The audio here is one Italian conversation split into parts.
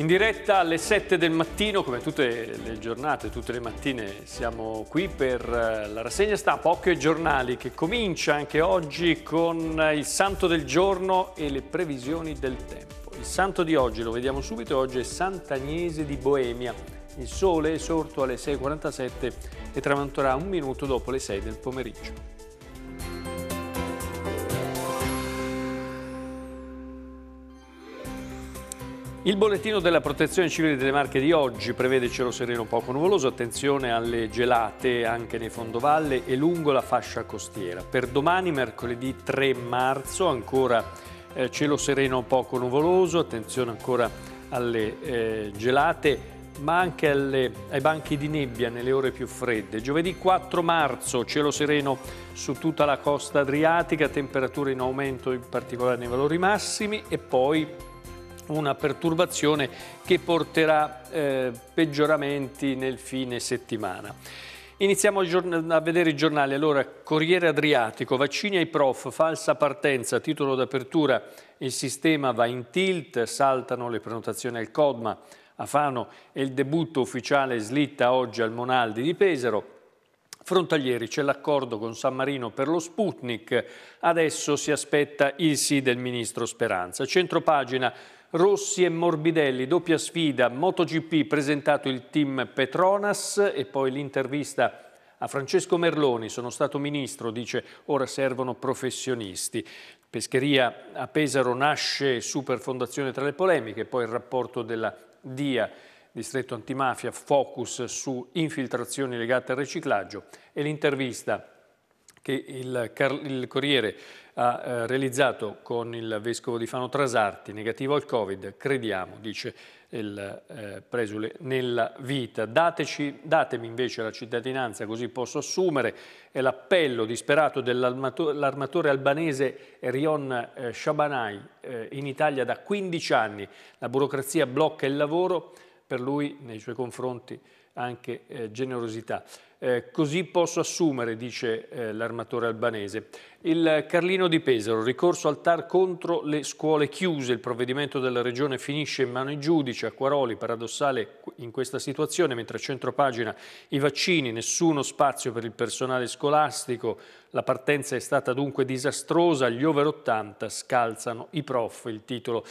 In diretta alle 7 del mattino, come tutte le giornate, tutte le mattine siamo qui per eh, la rassegna stampa Occhio e Giornali che comincia anche oggi con eh, il santo del giorno e le previsioni del tempo. Il santo di oggi, lo vediamo subito, oggi è Sant'Agnese di Boemia. Il sole è sorto alle 6.47 e tramonterà un minuto dopo le 6 del pomeriggio. Il bollettino della protezione civile delle Marche di oggi prevede cielo sereno poco nuvoloso, attenzione alle gelate anche nei fondovalle e lungo la fascia costiera. Per domani, mercoledì 3 marzo, ancora eh, cielo sereno poco nuvoloso, attenzione ancora alle eh, gelate ma anche alle, ai banchi di nebbia nelle ore più fredde. Giovedì 4 marzo, cielo sereno su tutta la costa adriatica, temperature in aumento in particolare nei valori massimi e poi una perturbazione che porterà eh, peggioramenti nel fine settimana. Iniziamo a, a vedere i giornali. Allora, Corriere Adriatico, vaccini ai prof, falsa partenza, titolo d'apertura, il sistema va in tilt, saltano le prenotazioni al Codma, a Fano e il debutto ufficiale slitta oggi al Monaldi di Pesaro. Frontalieri c'è l'accordo con San Marino per lo Sputnik, adesso si aspetta il sì del ministro Speranza. Centropagina Rossi e Morbidelli, doppia sfida, MotoGP presentato il team Petronas e poi l'intervista a Francesco Merloni, sono stato ministro, dice ora servono professionisti. Pescheria a Pesaro nasce super fondazione tra le polemiche, poi il rapporto della DIA, distretto antimafia, focus su infiltrazioni legate al riciclaggio e l'intervista che il, il Corriere ha eh, realizzato con il Vescovo di Fano Trasarti, negativo al Covid, crediamo, dice il eh, presule, nella vita. Dateci, datemi invece la cittadinanza così posso assumere, è l'appello disperato dell'armatore albanese Rion eh, Shabanai, eh, in Italia da 15 anni, la burocrazia blocca il lavoro, per lui nei suoi confronti anche eh, generosità. Eh, così posso assumere, dice eh, l'armatore albanese. Il Carlino di Pesaro, ricorso al TAR contro le scuole chiuse, il provvedimento della regione finisce in mano ai giudici, Acquaroli paradossale in questa situazione, mentre a centro pagina i vaccini, nessuno spazio per il personale scolastico, la partenza è stata dunque disastrosa, gli over 80 scalzano i prof, il titolo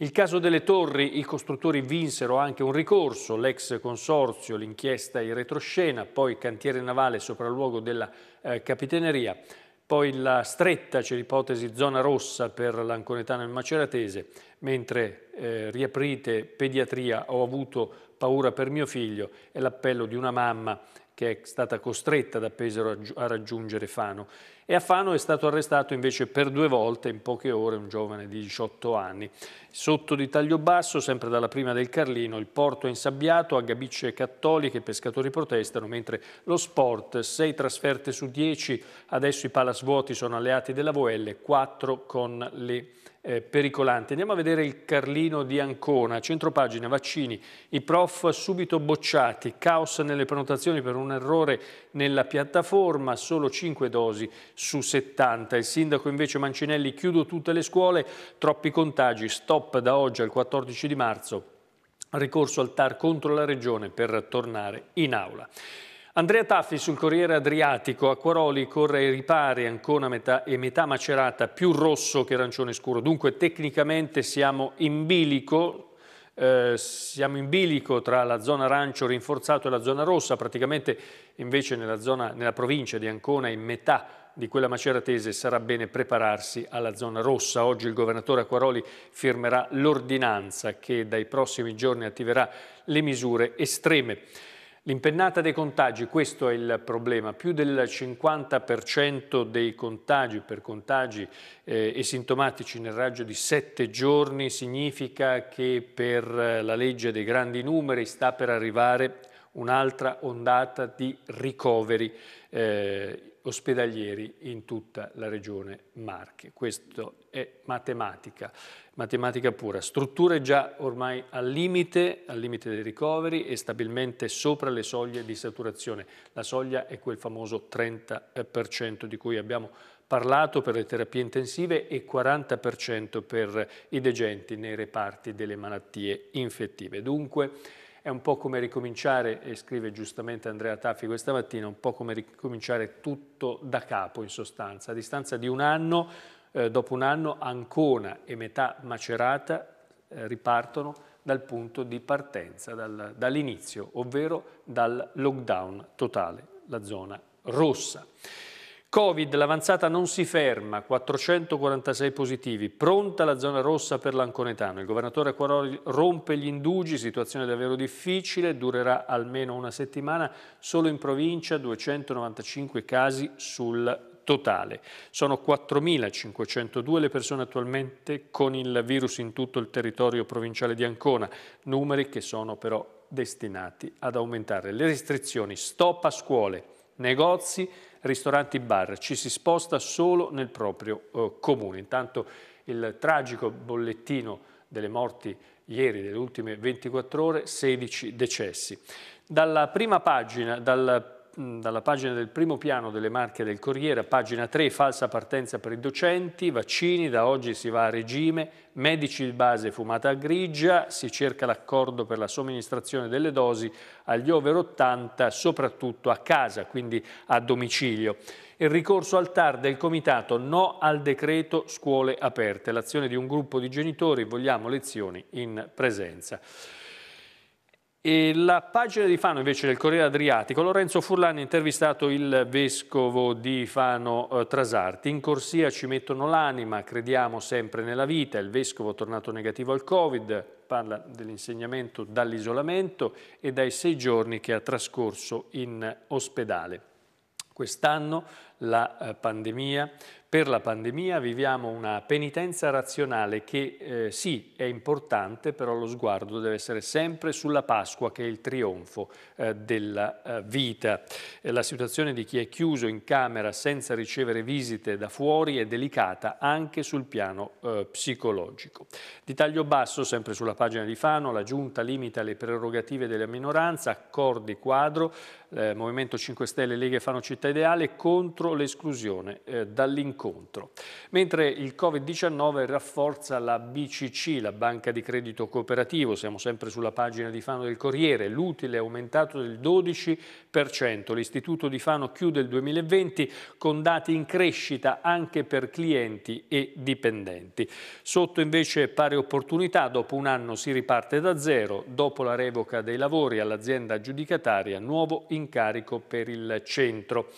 il caso delle torri, i costruttori vinsero anche un ricorso, l'ex consorzio, l'inchiesta in retroscena, poi cantiere navale sopralluogo della eh, capitaneria, poi la stretta, c'è l'ipotesi zona rossa per l'anconetano e il maceratese, mentre eh, riaprite pediatria ho avuto paura per mio figlio e l'appello di una mamma che è stata costretta da Pesaro a raggiungere Fano e a Fano è stato arrestato invece per due volte in poche ore un giovane di 18 anni. Sotto di taglio basso, sempre dalla prima del Carlino, il porto è insabbiato, a Gabicce cattoliche i pescatori protestano, mentre lo sport, 6 trasferte su 10, adesso i palasvuoti sono alleati della VL, 4 con le eh, pericolanti. Andiamo a vedere il Carlino di Ancona, centropagina, vaccini, i prof subito bocciati, caos nelle prenotazioni per un errore nella piattaforma, solo 5 dosi su 70. Il sindaco invece Mancinelli chiudo tutte le scuole, troppi contagi, stop da oggi al 14 di marzo, ricorso al TAR contro la Regione per tornare in aula. Andrea Taffi sul Corriere Adriatico, Acquaroli corre ai ripari, Ancona metà, e metà macerata, più rosso che arancione scuro. Dunque tecnicamente siamo in bilico, eh, siamo in bilico tra la zona arancio rinforzato e la zona rossa, praticamente invece nella, zona, nella provincia di Ancona in metà di quella maceratese sarà bene prepararsi alla zona rossa. Oggi il governatore Acquaroli firmerà l'ordinanza che dai prossimi giorni attiverà le misure estreme. L'impennata dei contagi, questo è il problema, più del 50% dei contagi per contagi eh, e nel raggio di 7 giorni significa che per eh, la legge dei grandi numeri sta per arrivare un'altra ondata di ricoveri eh, ospedalieri in tutta la regione Marche. Questo è matematica, matematica pura. Strutture già ormai al limite, al limite dei ricoveri e stabilmente sopra le soglie di saturazione. La soglia è quel famoso 30% di cui abbiamo parlato per le terapie intensive e 40% per i degenti nei reparti delle malattie infettive. Dunque, è un po' come ricominciare, e scrive giustamente Andrea Taffi questa mattina, un po' come ricominciare tutto da capo in sostanza. A distanza di un anno, eh, dopo un anno, Ancona e metà Macerata eh, ripartono dal punto di partenza, dal, dall'inizio, ovvero dal lockdown totale, la zona rossa. Covid, l'avanzata non si ferma, 446 positivi, pronta la zona rossa per l'Anconetano. Il governatore Quaroli rompe gli indugi, situazione davvero difficile, durerà almeno una settimana, solo in provincia 295 casi sul totale. Sono 4.502 le persone attualmente con il virus in tutto il territorio provinciale di Ancona, numeri che sono però destinati ad aumentare. Le restrizioni, stop a scuole, negozi, ristoranti, bar, ci si sposta solo nel proprio eh, comune. Intanto il tragico bollettino delle morti ieri, delle ultime 24 ore, 16 decessi. Dalla prima pagina, dal dalla pagina del primo piano delle marche del Corriere, pagina 3, falsa partenza per i docenti, vaccini, da oggi si va a regime, medici di base fumata a grigia, si cerca l'accordo per la somministrazione delle dosi agli over 80, soprattutto a casa, quindi a domicilio. Il ricorso al TAR del Comitato, no al decreto scuole aperte, l'azione di un gruppo di genitori, vogliamo lezioni in presenza. E la pagina di Fano invece del Corriere Adriatico, Lorenzo Furlani ha intervistato il vescovo di Fano eh, Trasarti, in corsia ci mettono l'anima, crediamo sempre nella vita, il vescovo tornato negativo al Covid, parla dell'insegnamento dall'isolamento e dai sei giorni che ha trascorso in ospedale. Quest'anno la eh, pandemia per la pandemia viviamo una penitenza razionale che eh, sì è importante, però lo sguardo deve essere sempre sulla Pasqua che è il trionfo eh, della eh, vita. Eh, la situazione di chi è chiuso in camera senza ricevere visite da fuori è delicata anche sul piano eh, psicologico. Di taglio basso, sempre sulla pagina di Fano, la Giunta limita le prerogative della minoranza, accordi quadro, eh, Movimento 5 Stelle, Lega e Fano Città Ideale contro l'esclusione dall'incontro incontro. Mentre il Covid-19 rafforza la BCC, la Banca di Credito Cooperativo, siamo sempre sulla pagina di Fano del Corriere, l'utile è aumentato del 12%, l'istituto di Fano chiude il 2020 con dati in crescita anche per clienti e dipendenti. Sotto invece pari opportunità, dopo un anno si riparte da zero, dopo la revoca dei lavori all'azienda giudicataria, nuovo incarico per il centro.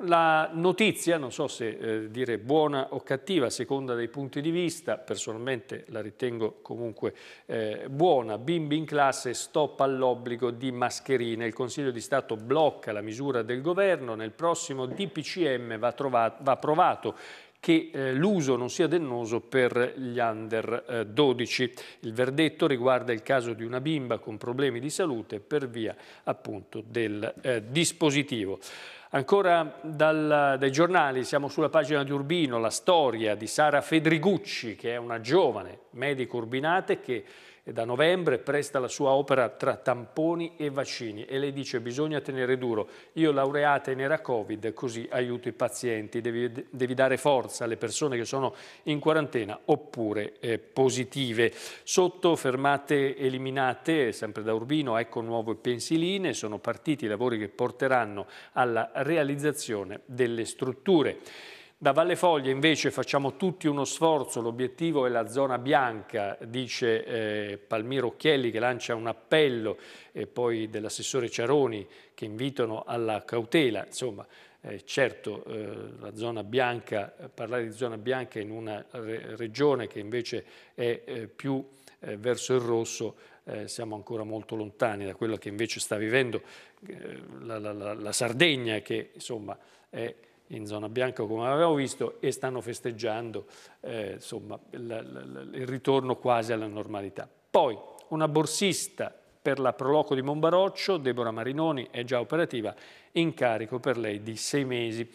La notizia, non so se eh, dire buona o cattiva, a seconda dei punti di vista, personalmente la ritengo comunque eh, buona, bimbi in classe stop all'obbligo di mascherine. Il Consiglio di Stato blocca la misura del governo, nel prossimo DPCM va, trovato, va approvato che eh, l'uso non sia dannoso per gli under eh, 12. Il verdetto riguarda il caso di una bimba con problemi di salute per via appunto del eh, dispositivo. Ancora dal, dai giornali siamo sulla pagina di Urbino, la storia di Sara Fedrigucci, che è una giovane medico urbinate che e da novembre presta la sua opera tra tamponi e vaccini e lei dice bisogna tenere duro, io laureata in era Covid così aiuto i pazienti, devi, devi dare forza alle persone che sono in quarantena oppure eh, positive. Sotto fermate eliminate, sempre da Urbino, ecco nuove pensiline, sono partiti i lavori che porteranno alla realizzazione delle strutture. Da Valle Foglia invece facciamo tutti uno sforzo, l'obiettivo è la zona bianca, dice eh, Palmiro Occhielli che lancia un appello e poi dell'assessore Ciaroni che invitano alla cautela, insomma eh, certo eh, la zona bianca, parlare di zona bianca in una re regione che invece è eh, più eh, verso il rosso eh, siamo ancora molto lontani da quello che invece sta vivendo eh, la, la, la, Sardegna che insomma è in zona bianca come avevamo visto e stanno festeggiando eh, insomma, il ritorno quasi alla normalità. Poi una borsista per la Proloco di Monbaroccio, Deborah Marinoni, è già operativa, incarico per lei di sei mesi.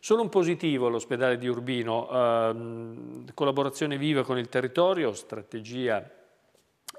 Solo un positivo all'ospedale di Urbino, eh, collaborazione viva con il territorio, strategia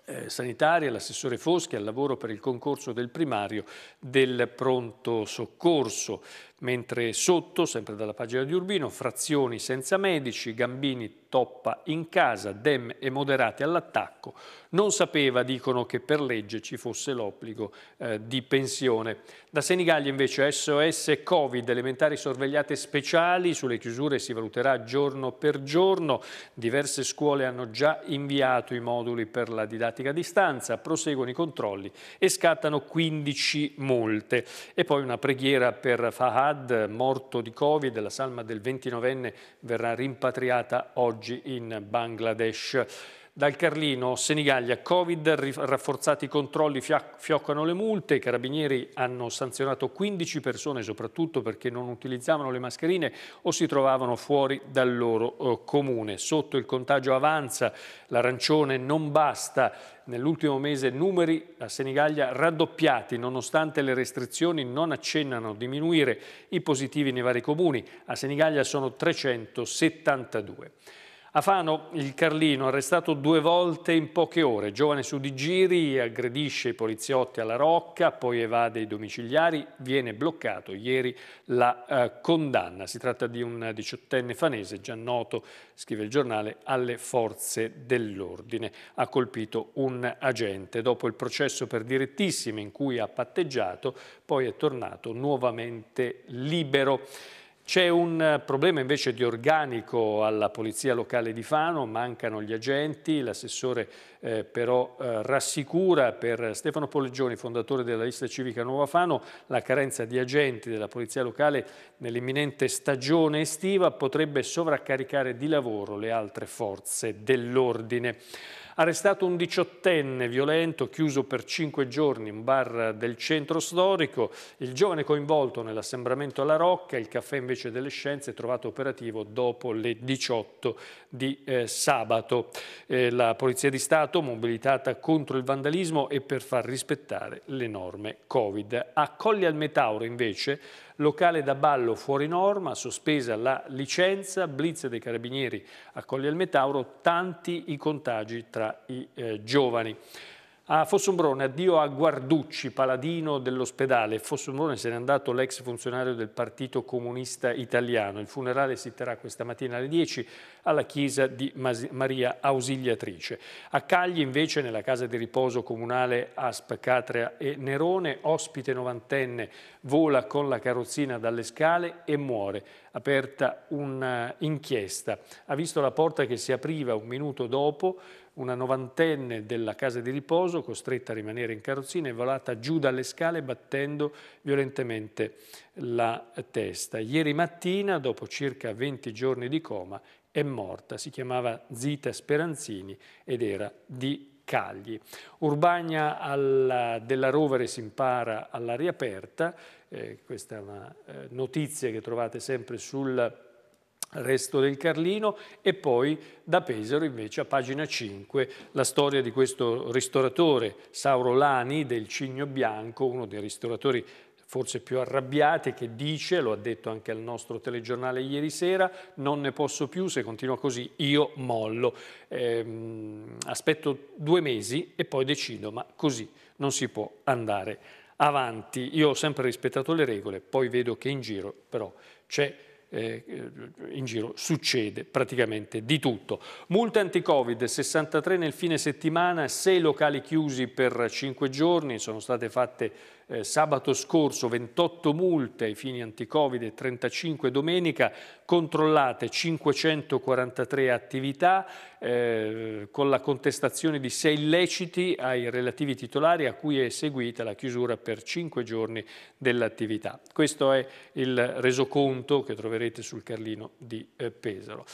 eh, sanitaria, l'assessore Foschi al lavoro per il concorso del primario del pronto soccorso mentre sotto, sempre dalla pagina di Urbino, frazioni senza medici, Gambini toppa in casa, Dem e moderati all'attacco. Non sapeva, dicono, che per legge ci fosse l'obbligo eh, di pensione. Da Senigallia invece SOS Covid, elementari sorvegliate speciali, sulle chiusure si valuterà giorno per giorno. Diverse scuole hanno già inviato i moduli per la didattica a distanza, proseguono i controlli e scattano 15 molte. E poi una preghiera per Fahad Saad, morto di Covid, la salma del 29enne verrà rimpatriata oggi in Bangladesh. Dal Carlino, Senigallia, Covid, rafforzati i controlli, fioccano le multe, i carabinieri hanno sanzionato 15 persone soprattutto perché non utilizzavano le mascherine o si trovavano fuori dal loro eh, comune. Sotto il contagio avanza, l'arancione non basta, Nell'ultimo mese numeri a Senigallia raddoppiati, nonostante le restrizioni non accennano a diminuire i positivi nei vari comuni. A Senigallia sono 372. A Fano il Carlino, arrestato due volte in poche ore, giovane su di giri, aggredisce i poliziotti alla rocca, poi evade i domiciliari, viene bloccato ieri la eh, condanna. Si tratta di un diciottenne fanese, già noto, scrive il giornale, alle forze dell'ordine. Ha colpito un agente. Dopo il processo per direttissime in cui ha patteggiato, poi è tornato nuovamente libero. C'è un eh, problema invece di organico alla Polizia Locale di Fano, mancano gli agenti, l'assessore eh, però eh, rassicura per Stefano Poleggioni, fondatore della lista civica Nuova Fano, la carenza di agenti della Polizia Locale nell'imminente stagione estiva potrebbe sovraccaricare di lavoro le altre forze dell'ordine arrestato un diciottenne violento chiuso per cinque giorni in un bar del centro storico, il giovane coinvolto nell'assembramento alla Rocca, il caffè invece delle scienze è trovato operativo dopo le 18 di eh, sabato. Eh, la Polizia di Stato mobilitata contro il vandalismo e per far rispettare le norme Covid. A Colli al Metauro invece locale da ballo fuori norma, sospesa la licenza, blitz dei carabinieri a Colle Metauro, tanti i contagi tra i eh, giovani. A ah, Fossombrone, addio a Guarducci, paladino dell'ospedale. Fossombrone se n'è andato l'ex funzionario del Partito Comunista Italiano. Il funerale si terrà questa mattina alle 10 alla chiesa di Maria Ausiliatrice. A Cagli, invece, nella casa di riposo comunale Asp, Catria e Nerone, ospite novantenne vola con la carrozzina dalle scale e muore. Aperta un'inchiesta. Ha visto la porta che si apriva un minuto dopo una novantenne della casa di riposo, costretta a rimanere in carrozzina, è volata giù dalle scale battendo violentemente la testa. Ieri mattina, dopo circa 20 giorni di coma, è morta. Si chiamava Zita Speranzini ed era di Cagli. Urbagna alla, della Rovere si impara all'aria aperta, eh, questa è una eh, notizia che trovate sempre sul Resto del Carlino e poi da Pesaro invece a pagina 5 la storia di questo ristoratore Sauro Lani del Cigno Bianco, uno dei ristoratori forse più arrabbiati, che dice, lo ha detto anche al nostro telegiornale ieri sera, non ne posso più, se continua così io mollo. Ehm, aspetto due mesi e poi decido, ma così non si può andare avanti. Io ho sempre rispettato le regole, poi vedo che in giro però c'è eh, eh, in giro succede praticamente di tutto. Multe anti-covid, 63 nel fine settimana, 6 locali chiusi per 5 giorni, sono state fatte eh, sabato scorso 28 multe ai fini anticovid e 35 domenica, controllate 543 attività eh, con la contestazione di 6 illeciti ai relativi titolari a cui è seguita la chiusura per 5 giorni dell'attività. Questo è il resoconto che troverete sul Carlino di eh, Pesaro.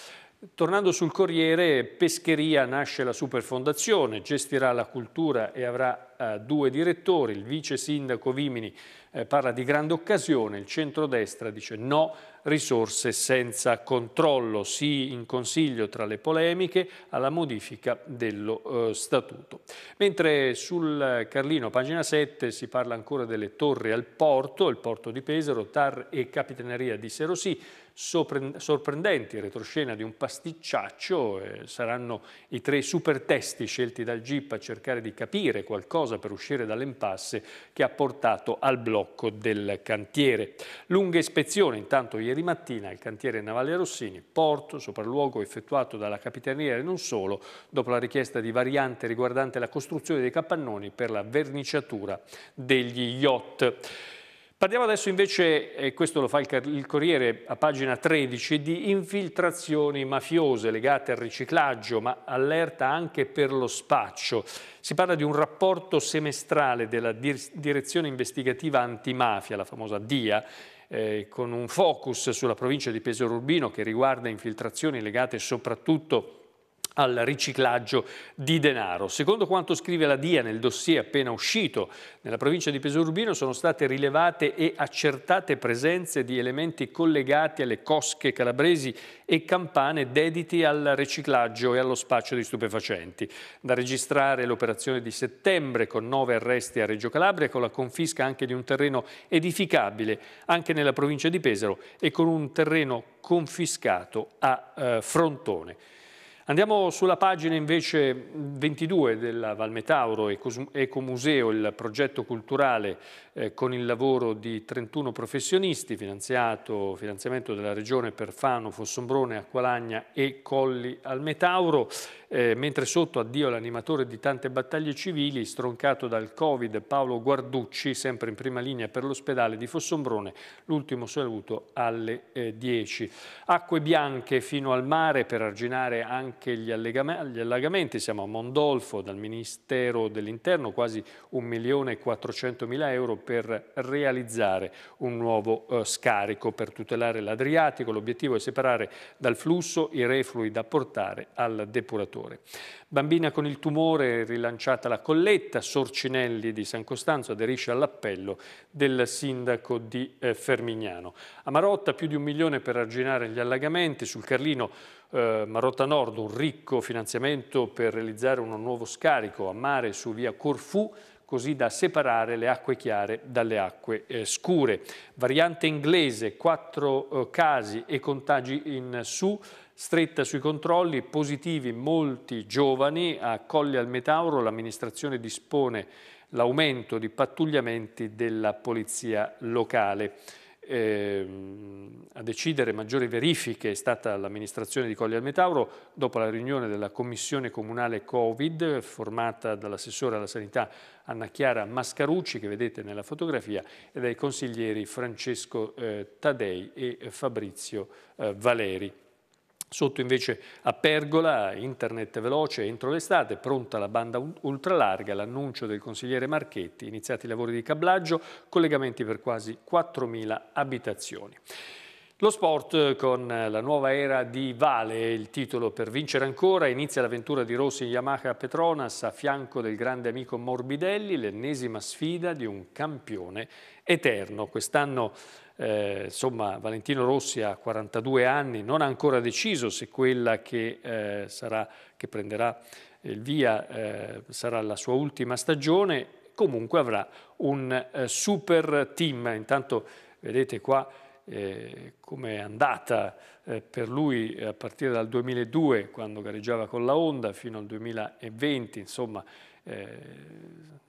Tornando sul Corriere, Pescheria nasce la superfondazione, gestirà la cultura e avrà eh, due direttori, il vice sindaco Vimini eh, parla di grande occasione, il centrodestra dice no, risorse senza controllo, sì in consiglio tra le polemiche alla modifica dello eh, statuto. Mentre sul Carlino, pagina 7, si parla ancora delle torri al porto, il porto di Pesaro, TAR e Capitaneria di Serosì, sorprendenti, retroscena di un pasticciaccio, eh, saranno i tre super testi scelti dal GIP a cercare di capire qualcosa per uscire dall'impasse che ha portato al blocco del cantiere. Lunga ispezione intanto ieri mattina al cantiere Navale Rossini, porto, sopralluogo effettuato dalla Capitaneria e non solo, dopo la richiesta di variante riguardante la costruzione dei capannoni per la verniciatura degli yacht. Parliamo adesso invece, e questo lo fa il Corriere a pagina 13, di infiltrazioni mafiose legate al riciclaggio, ma allerta anche per lo spaccio. Si parla di un rapporto semestrale della Direzione Investigativa Antimafia, la famosa DIA, eh, con un focus sulla provincia di Pesaro Urbino che riguarda infiltrazioni legate soprattutto al riciclaggio di denaro. Secondo quanto scrive la DIA nel dossier appena uscito, nella provincia di Pesorurbino sono state rilevate e accertate presenze di elementi collegati alle cosche calabresi e campane dediti al riciclaggio e allo spaccio di stupefacenti. Da registrare l'operazione di settembre con nove arresti a Reggio Calabria, con la confisca anche di un terreno edificabile anche nella provincia di Pesaro e con un terreno confiscato a eh, Frontone. Andiamo sulla pagina invece 22 della Valmetauro Ecomuseo, il progetto culturale eh, con il lavoro di 31 professionisti, finanziamento della Regione per Fano, Fossombrone, Acqualagna e Colli al Metauro, eh, mentre sotto addio l'animatore di tante battaglie civili, stroncato dal Covid, Paolo Guarducci, sempre in prima linea per l'ospedale di Fossombrone, l'ultimo saluto alle eh, 10. Acque bianche fino al mare per arginare anche anche gli, gli, allagamenti, siamo a Mondolfo dal Ministero dell'Interno, quasi 1.400.000 euro per realizzare un nuovo eh, scarico per tutelare l'Adriatico, l'obiettivo è separare dal flusso i reflui da portare al depuratore. Bambina con il tumore, rilanciata la colletta, Sorcinelli di San Costanzo aderisce all'appello del sindaco di eh, Fermignano. A Marotta più di un milione per arginare gli allagamenti, sul Carlino eh, Marotta Nord un ricco finanziamento per realizzare uno nuovo scarico a mare su via Corfù così da separare le acque chiare dalle acque eh, scure. Variante inglese, quattro eh, casi e contagi in su, stretta sui controlli, positivi molti giovani. A Colli al Metauro l'amministrazione dispone l'aumento di pattugliamenti della polizia locale ehm, a decidere maggiori verifiche è stata l'amministrazione di Colli al Metauro dopo la riunione della commissione comunale Covid formata dall'assessore alla sanità Anna Chiara Mascarucci che vedete nella fotografia e dai consiglieri Francesco eh, Taddei e Fabrizio eh, Valeri. Sotto invece a Pergola, internet veloce entro l'estate, pronta la banda ultralarga, l'annuncio del consigliere Marchetti, iniziati i lavori di cablaggio, collegamenti per quasi 4.000 abitazioni. Lo sport eh, con la nuova era di Vale, il titolo per vincere ancora, inizia l'avventura di Rossi in Yamaha Petronas a fianco del grande amico Morbidelli, l'ennesima sfida di un campione eterno. Quest'anno eh, insomma, Valentino Rossi ha 42 anni, non ha ancora deciso se quella che, eh, sarà, che prenderà il via eh, sarà la sua ultima stagione, comunque avrà un eh, super team. Intanto vedete qua eh, come è andata eh, per lui a partire dal 2002, quando gareggiava con la Honda, fino al 2020, insomma,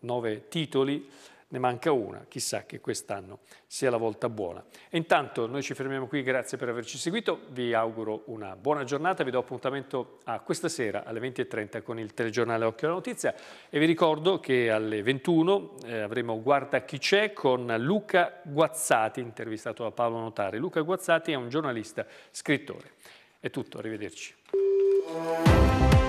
nove titoli ne manca una, chissà che quest'anno sia la volta buona. E intanto noi ci fermiamo qui, grazie per averci seguito, vi auguro una buona giornata, vi do appuntamento a questa sera alle 20.30 con il telegiornale Occhio alla Notizia e vi ricordo che alle 21 eh, avremo Guarda chi c'è con Luca Guazzati, intervistato da Paolo Notari. Luca Guazzati è un giornalista, scrittore. È tutto, arrivederci.